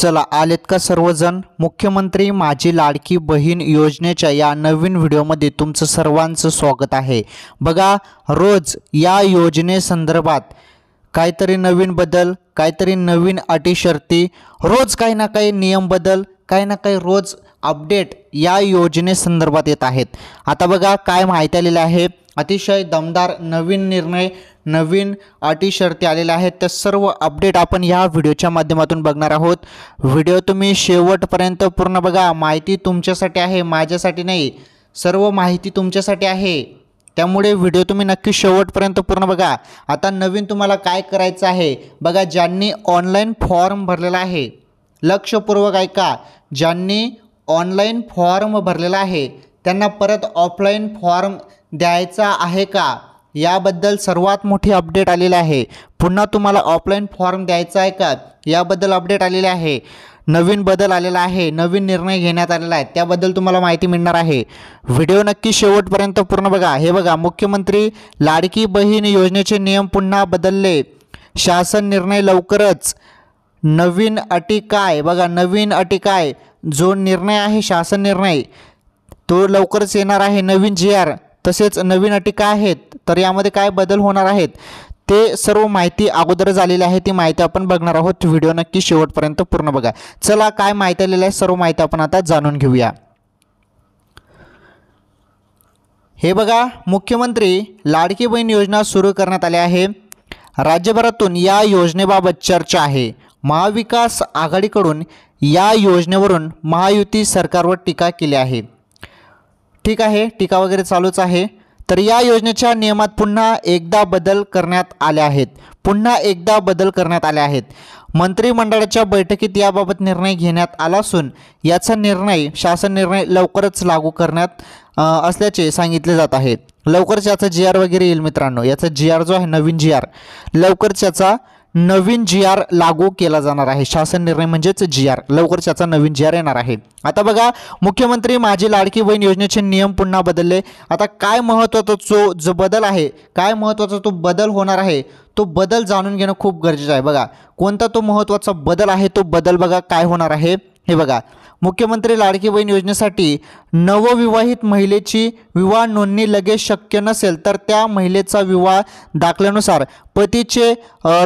चला आलेत का सर्वजण मुख्यमंत्री माझी लाडकी बहीण योजनेच्या या नवीन व्हिडिओमध्ये तुमचं सर्वांचं स्वागत आहे बघा रोज या योजनेसंदर्भात काहीतरी नवीन बदल काहीतरी नवीन अटी शर्ती रोज काही ना काही नियम बदल काही ना काही रोज अपडेट या योजनेसंदर्भात येत आहेत आता बघा काय माहिती आलेलं आहे अतिशय दमदार नवीन निर्णय नवीन अटी शर्ती आलेल्या आहेत त्या सर्व अपडेट आपण या व्हिडिओच्या माध्यमातून बघणार आहोत व्हिडिओ तुम्ही शेवटपर्यंत पूर्ण बघा माहिती तुमच्यासाठी आहे माझ्यासाठी नाही सर्व माहिती तुमच्यासाठी आहे त्यामुळे व्हिडिओ तुम्ही नक्की शेवटपर्यंत पूर्ण बघा आता नवीन तुम्हाला काय करायचं आहे बघा ज्यांनी ऑनलाईन फॉर्म भरलेला आहे लक्षपूर्वक ऐका ज्यांनी ऑनलाईन फॉर्म भरलेला आहे त्यांना परत ऑफलाईन फॉर्म द्यायचा आहे का याबद्दल सर्वात मोठी अपडेट आलेली आहे पुन्हा तुम्हाला ऑफलाईन फॉर्म द्यायचा आहे का याबद्दल अपडेट आलेले आहे नवीन बदल आलेला आहे नवीन निर्णय घेण्यात आलेला आहे त्याबद्दल तुम्हाला माहिती मिळणार आहे व्हिडिओ नक्की शेवटपर्यंत पूर्ण बघा हे बघा मुख्यमंत्री लाडकी बहीण योजनेचे नियम पुन्हा बदलले शासन निर्णय लवकरच नवीन अटी काय बघा नवीन अटी काय जो निर्णय आहे शासन निर्णय तो लवकरच येणार आहे नवीन जी आर तसेच नवीन अटी काय आहेत तर यामध्ये काय बदल होणार आहेत ते सर्व माहिती अगोदर झालेली आहे ती माहिती आपण बघणार आहोत व्हिडिओ नक्की शेवटपर्यंत पूर्ण बघा चला काय माहिती आलेलं आहे सर्व माहिती आपण आता जाणून घेऊया हे बघा मुख्यमंत्री लाडकी बहीण योजना सुरू करण्यात आली आहे राज्यभरातून या योजनेबाबत चर्चा आहे महाविकास आघाडीकडून या योजनेवरून महायुती सरकारवर टीका केली आहे ठीक आहे टीका वगैरे चालूच आहे तर या योजनेच्या नियमात पुन्हा एकदा बदल करण्यात आले आहेत पुन्हा एकदा बदल करण्यात आले आहेत मंत्रिमंडळाच्या बैठकीत याबाबत निर्णय घेण्यात आला असून याचा निर्णय शासन निर्णय लवकरच लागू करण्यात असल्याचे सांगितले जात आहे लवकरच याचा जी आर वगैरे येईल मित्रांनो याचा जी आर जो आहे नवीन जी आर लवकरच याचा नवीन जी आर लागू केला जाणार आहे शासन निर्णय म्हणजेच जी आर लवकरच त्याचा नवीन जी आर येणार आहे आता बघा मुख्यमंत्री माझी लाडकी बहीण योजनेचे नियम पुन्हा बदलले आता काय महत्त्वाचा जो जो बदल आहे काय महत्त्वाचा तो बदल होणार आहे तो बदल जाणून घेणं खूप गरजेचं आहे बघा कोणता तो महत्त्वाचा बदल आहे तो बदल बघा काय होणार आहे हे बघा मुख्यमंत्री लाडकी बहीण योजनेसाठी नवविवाहित महिलेची विवाह नोंदणी लगेच शक्य नसेल तर त्या महिलेचा विवाह दाखल्यानुसार पतीचे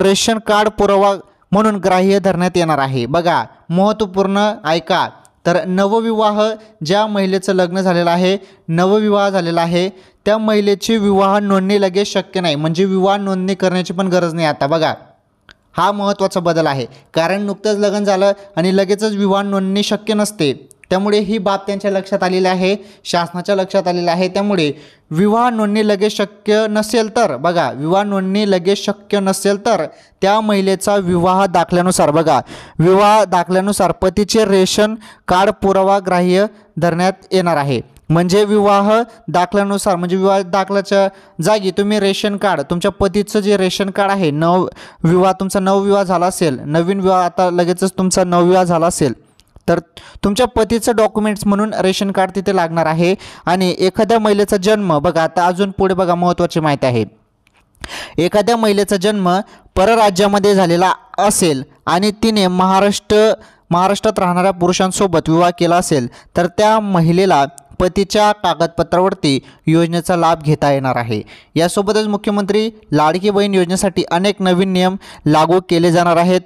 रेशन कार्ड पुरावा म्हणून ग्राह्य धरण्यात येणार आहे बघा महत्त्वपूर्ण ऐका तर नवविवाह ज्या महिलेचं लग्न झालेलं आहे नवविवाह झालेला आहे त्या महिलेची विवाह नोंदणी लगेच शक्य नाही म्हणजे विवाह नोंदणी करण्याची पण गरज नाही आता बघा हा महत्त्वाचा बदल आहे कारण नुकतंच लग्न झालं आणि लगेचच विवाह नोंदणी शक्य नसते त्यामुळे ही बाब त्यांच्या लक्षात आलेली आहे शासनाच्या लक्षात आलेली आहे त्यामुळे विवाह नोंदणी लगेच शक्य नसेल तर बघा विवाह नोंदणी लगेच शक्य नसेल तर त्या महिलेचा विवाह दाखल्यानुसार बघा विवाह दाखल्यानुसार पतीचे रेशन कार्ड पुरावाग्राह्य धरण्यात येणार आहे म्हणजे विवाह दाखल्यानुसार म्हणजे विवाह दाखल्याच्या जागी तुम्ही रेशन कार्ड तुमच्या पतीचं जे रेशन कार्ड आहे नव विवाह तुमचा नवविवाह झाला असेल नवीन विवाह आता लगेचच तुमचा नवविवाह झाला असेल तर तुमच्या पतीचं डॉक्युमेंट्स म्हणून रेशन कार्ड तिथे लागणार आहे आणि एखाद्या महिलेचा जन्म बघा आता अजून पुढे बघा महत्त्वाची माहिती आहे एखाद्या महिलेचा जन्म परराज्यामध्ये झालेला असेल आणि तिने महाराष्ट्र महाराष्ट्रात राहणाऱ्या पुरुषांसोबत विवाह केला असेल तर त्या महिलेला पतीच्या कागदपत्रावरती योजनेचा लाभ घेता येणार आहे यासोबतच मुख्यमंत्री लाडकी बहीण योजनेसाठी अनेक नवीन नियम लागू केले जाणार आहेत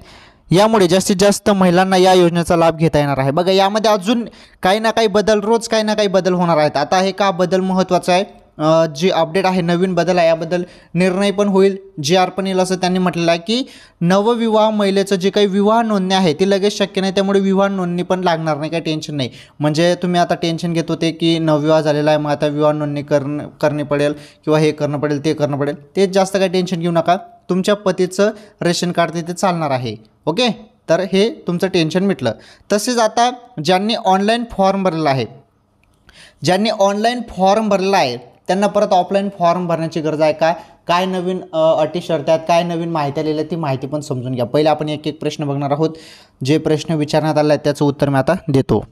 यामुळे जास्तीत जास्त महिलांना या योजनेचा लाभ घेता येणार आहे बघा यामध्ये अजून काही ना काही बदल रोज काही ना काही बदल होणार आहेत आता हे का बदल महत्त्वाचा आहे जी अपडेट आहे नवीन बदल आहे याबद्दल निर्णय पण होईल जी आर पण येईल असं त्यांनी म्हटलेलं आहे की नवविवाह महिलेचं जे काही विवाह नोंदणी आहे ती लगेच शक्य नाही त्यामुळे विवाह नोंदणी पण लागणार नाही काही टेन्शन नाही म्हणजे तुम्ही आता टेन्शन घेत होते की नवविवाह झालेला आहे मग आता विवाह नोंदणी करणं करणे पडेल किंवा हे करणं पडेल ते करणं पडेल तेच जास्त काही टेन्शन घेऊ नका तुमच्या पतीचं रेशन कार्ड तिथे चालणार आहे ओके तर हे तुमचं टेन्शन मिटलं तसेच आता ज्यांनी ऑनलाईन फॉर्म भरला आहे ज्यांनी ऑनलाईन फॉर्म भरला आहे त्यांना परत ऑफलाईन फॉर्म भरण्याची गरज आहे काय काय नवीन अटी शर्त आहेत काय नवीन माहिती आलेली आहे ती माहिती पण समजून घ्या पहिले आपण एक एक प्रश्न बघणार आहोत जे प्रश्न विचारण्यात आला आहे त्याचं उत्तर मी आता देतो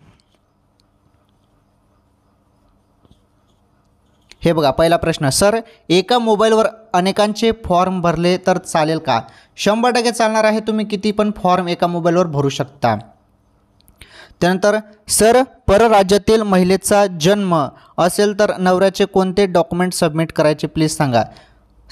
हे बघा पहिला प्रश्न सर एका मोबाईलवर अनेकांचे फॉर्म भरले तर चालेल का शंभर टक्के चालणार आहे तुम्ही किती पण फॉर्म एका मोबाईलवर भरू शकता त्यानंतर सर परराज्यातील महिलेचा जन्म असेल तर नवऱ्याचे कोणते डॉक्युमेंट सबमिट करायचे प्लीज सांगा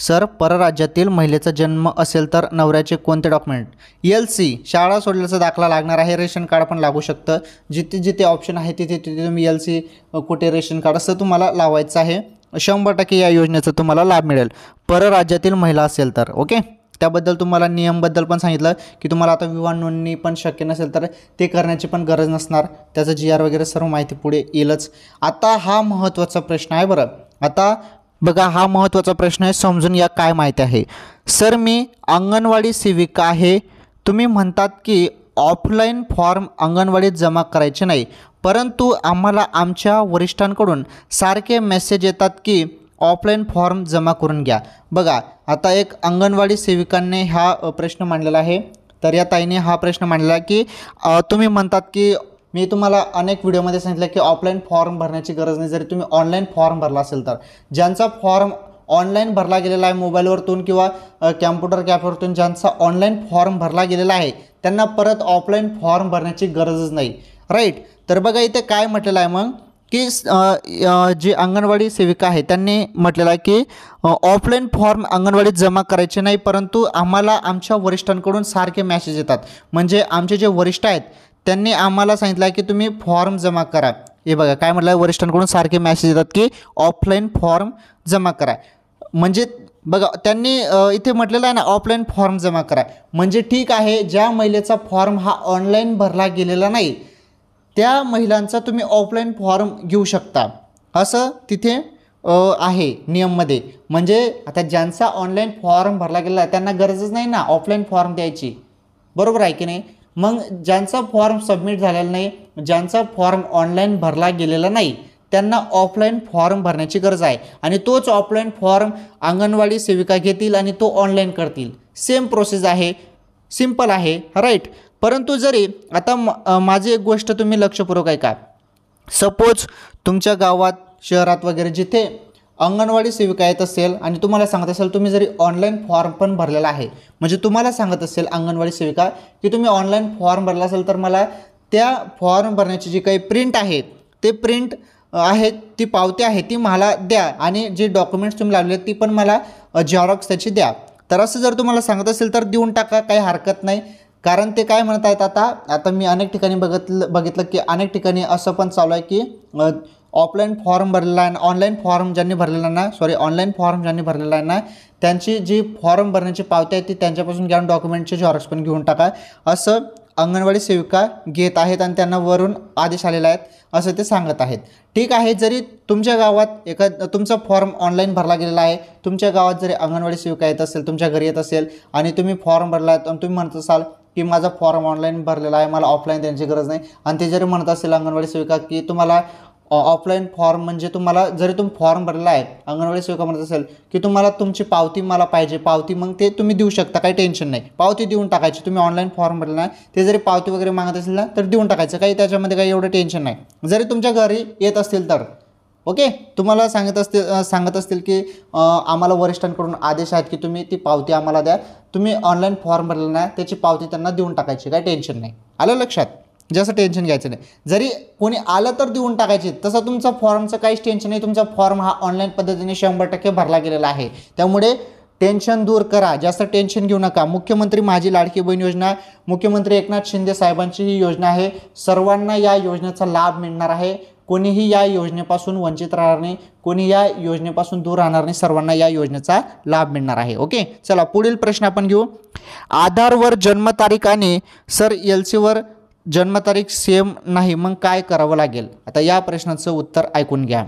सर परराज्यातील महिलेचा जन्म असेल तर नवऱ्याचे कोणते डॉक्युमेंट एल सी शाळा सोडल्याचा दाखला लागणार आहे रेशन कार्ड पण लागू शकतं जिथे जिथे ऑप्शन आहे तिथे तिथे तुम्ही एल सी कुठे रेशन कार्ड असं तुम्हाला लावायचं आहे शंभर टक्के या योजनेचा तुम्हाला लाभ मिळेल परराज्यातील महिला असेल तर ओके त्याबद्दल तुम्हाला नियमबद्दल पण सांगितलं की तुम्हाला आता विवाह नोंदणी पण शक्य नसेल तर ते करण्याची पण गरज नसणार त्याचं जी आर वगैरे सर्व माहिती पुढे येईलच आता हा महत्त्वाचा प्रश्न आहे बरं आता बघा हा महत्त्वाचा प्रश्न आहे समजून या काय माहिती आहे सर मी अंगणवाडी सेविका आहे तुम्ही म्हणतात की ऑफलाईन फॉर्म अंगणवाडीत जमा करायचे नाही परंतु आम्हाला आमच्या वरिष्ठांकडून सारखे मेसेज येतात की ऑफलाईन फॉर्म जमा करून घ्या बघा आता एक अंगणवाडी सेविकांनी हा प्रश्न मांडलेला आहे तर या ताईने हा प्रश्न मांडला की तुम्ही म्हणतात की मी तुम्हाला अनेक व्हिडिओमध्ये सांगितलं की ऑफलाईन फॉर्म भरण्याची गरज नाही जरी तुम्ही ऑनलाईन फॉर्म भरला असेल तर ज्यांचा फॉर्म ऑनलाईन भरला गेलेला आहे मोबाईलवरतून किंवा कॅम्प्युटर कॅपवरतून ज्यांचा ऑनलाईन फॉर्म भरला गेलेला आहे त्यांना परत ऑफलाईन फॉर्म भरण्याची गरजच नाही राईट तर बघा इथे काय म्हटलेलं आहे मग की जे अंगणवाडी सेविका आहे त्यांनी म्हटलेलं आहे की ऑफलाईन फॉर्म अंगणवाडीत जमा करायचे नाही परंतु आम्हाला आमच्या वरिष्ठांकडून सारखे मॅसेज येतात म्हणजे आमचे जे वरिष्ठ आहेत त्यांनी आम्हाला सांगितलं की तुम्ही फॉर्म जमा करा हे बघा काय म्हटलं वरिष्ठांकडून सारखे मॅसेज येतात की ऑफलाईन फॉर्म जमा करा म्हणजे बघा त्यांनी इथे म्हटलेलं आहे ना ऑफलाईन फॉर्म जमा करा म्हणजे ठीक आहे ज्या महिलेचा फॉर्म हा ऑनलाईन भरला गेलेला नाही त्या महिलांचा तुम्ही ऑफलाईन फॉर्म घेऊ शकता असं तिथे आहे नियममध्ये म्हणजे आता ज्यांचा ऑनलाईन फॉर्म भरला गेला त्यांना गरजच नाही ना ऑफलाईन फॉर्म द्यायची बरोबर आहे की नाही मग ज्यांचा फॉर्म सबमिट झालेला नाही ज्यांचा फॉर्म ऑनलाईन भरला गेलेला नाही त्यांना ऑफलाईन फॉर्म भरण्याची गरज आहे आणि तोच ऑफलाईन फॉर्म अंगणवाडी सेविका घेतील आणि तो ऑनलाईन करतील सेम प्रोसेस आहे सिम्पल आहे राईट परंतु जरी आता माझी एक गोष्ट तुम्ही लक्षपूर्वक ऐका सपोज तुमच्या गावात शहरात वगैरे जिथे अंगणवाडी सेविका येत असेल आणि तुम्हाला सांगत असेल तुम्ही जरी ऑनलाईन फॉर्म पण भरलेला आहे म्हणजे तुम्हाला सांगत असेल अंगणवाडी सेविका की तुम्ही ऑनलाईन फॉर्म भरला असेल तर मला त्या फॉर्म भरण्याची जी काही प्रिंट आहे ते प्रिंट आहे ती पावती आहे ती मला द्या आणि जे डॉक्युमेंट्स तुम्ही लावले ती पण मला झेरॉक्स त्याची द्या तर असं जर तुम्हाला सांगत असेल तर देऊन टाका काही हरकत नाही कारण ते काय म्हणत आहेत आता आता मी अनेक ठिकाणी बघितलं बघितलं की अनेक ठिकाणी असं पण चालू आहे की ऑफलाईन फॉर्म भरलेला आहे ऑनलाईन फॉर्म ज्यांनी भरलेला ना सॉरी ऑनलाईन फॉर्म ज्यांनी भरलेला आहे ना त्यांची जी फॉर्म भरण्याची पावती आहे ती त्यांच्यापासून घेऊन डॉक्युमेंटचे जॉरक्स पण घेऊन टाका असं अंगणवाडी सेविका घेत आहेत आणि त्यांना वरून आदेश आलेला आहेत असं ते सांगत आहेत ठीक आहे जरी तुमच्या गावात एखाद तुमचा फॉर्म ऑनलाईन भरला गेलेला आहे तुमच्या गावात जरी अंगणवाडी सेविका येत असेल तुमच्या घरी येत असेल आणि तुम्ही फॉर्म भरला आणि तुम्ही म्हणत असाल की माझा फॉर्म ऑनलाईन भरलेला आहे मला ऑफलाईन त्यांची गरज नाही आणि ते जरी म्हणत असेल अंगणवाडी सेविका की तुम्हाला ऑफलाईन फॉर्म म्हणजे तुम्हाला जरी तुम्ही फॉर्म भरलेला आहे अंगणवाडी सेविका म्हणत असेल की तुम्हाला तुमची पावती मला पाहिजे पावती मग ते तुम्ही देऊ शकता काही टेन्शन नाही पावती देऊन टाकायची तुम्ही ऑनलाईन फॉर्म भरलेला आहे ते जरी पावती वगैरे मागत असेल ना तर देऊन टाकायचं काही त्याच्यामध्ये काही एवढं टेन्शन नाही जरी तुमच्या घरी येत असतील तर ओके तुम्हाला सांगत असतील सांगत असतील की आम्हाला वरिष्ठांकडून आदेश आहेत की तुम्ही ती पावती आम्हाला द्या तुम्ही ऑनलाईन फॉर्म भरला नाही त्याची पावती त्यांना देऊन टाकायची काय टेन्शन नाही आलं लक्षात जसं टेन्शन घ्यायचं नाही जरी कोणी आलं तर देऊन टाकायचे तसं तुमचा फॉर्मचं काहीच टेन्शन नाही तुमचा फॉर्म हा ऑनलाईन पद्धतीने शंभर टक्के भरला गेलेला आहे त्यामुळे टेन्शन दूर करा जास्त टेन्शन घेऊ नका मुख्यमंत्री माझी लाडकी बहीण योजना मुख्यमंत्री एकनाथ शिंदे साहेबांची ही योजना आहे सर्वांना या योजनेचा लाभ मिळणार आहे कोणीही या योजनेपासून वंचित राहणार नाही कोणी या योजनेपासून दूर राहणार नाही सर्वांना या योजनेचा लाभ मिळणार आहे ओके चला पुढील प्रश्न आपण घेऊ आधारवर जन्मतारीख आणि सर एल सीवर जन्मतारीख सेम नाही मग काय करावं लागेल आता या प्रश्नाचं उत्तर ऐकून घ्या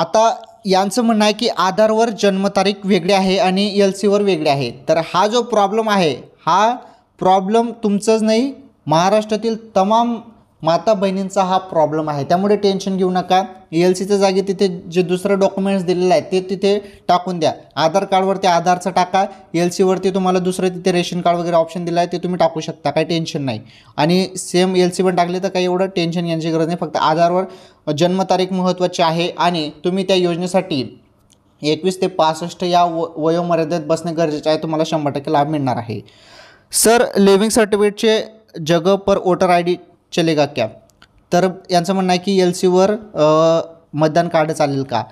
आता यांचं म्हणणं आहे की आधारवर जन्मतारीख वेगळी आहे आणि एल सीवर वेगळी आहे तर हा जो प्रॉब्लेम आहे हा प्रॉब्लेम तुमचंच नाही महाराष्ट्रातील तमाम माता बहिणींचा हा प्रॉब्लेम आहे त्यामुळे टेन्शन घेऊ नका एल सीच्या जागी तिथे जे दुसरं डॉक्युमेंट्स दिलेलं आहे ते तिथे टाकून द्या आधार कार्डवरती आधारचं टाका एल सीवरती तुम्हाला दुसरं तिथे रेशन कार्ड वगैरे ऑप्शन दिलं आहे ते तुम्ही टाकू शकता काही टेन्शन नाही आणि सेम एल सीवर पण टाकले तर काही एवढं टेन्शन घ्यायची गरज नाही फक्त आधारवर जन्मतारीख महत्त्वाची आहे आणि तुम्ही त्या योजनेसाठी एकवीस ते पासष्ट या व वयोमर्यादेत बसणे गरजेचे आहे तुम्हाला शंभर टक्के लाभ मिळणार आहे सर लिव्हिंग सर्टिफिकेटचे जगह पर वोटर आय डी चलेगा क्या तर यांचं म्हणणं आहे की एल सीवर मतदान कार्ड चालेल का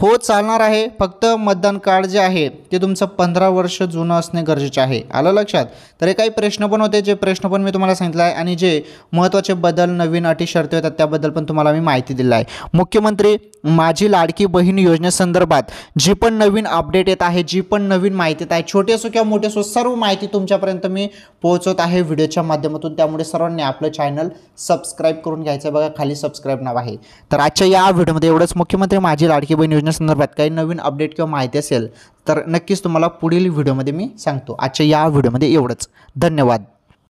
हो चालणार आहे फक्त मतदान कार्ड जे आहे ते तुमचं पंधरा वर्ष जुनं असणे गरजेचे आहे आलं लक्षात तर हे काही प्रश्न पण होते जे प्रश्न पण मी तुम्हाला सांगितलं आहे आणि जे महत्त्वाचे बदल नवीन अटी शर्ती होतात त्याबद्दल पण तुम्हाला मी माहिती दिली आहे मुख्यमंत्री माझी लाडकी बहीण योजनेसंदर्भात जी पण नवीन अपडेट येत आहे जी पण नवीन माहिती येत आहे छोटे असो किंवा मोठी असो सर्व माहिती तुमच्यापर्यंत मी पोहोचवत आहे व्हिडिओच्या माध्यमातून त्यामुळे सर्वांनी आपलं चॅनल सबस्क्राईब करून घ्यायचं बघा खाली सबस्क्राईब नाव आहे तर आजच्या या व्हिडिओमध्ये एवढंच मुख्यमंत्री माझी लाडकी बहीण योजना संदर्भात काही नवीन अपडेट किंवा माहिती असेल तर नक्कीच तुम्हाला पुढील व्हिडिओमध्ये मी सांगतो आजच्या या व्हिडिओमध्ये एवढंच धन्यवाद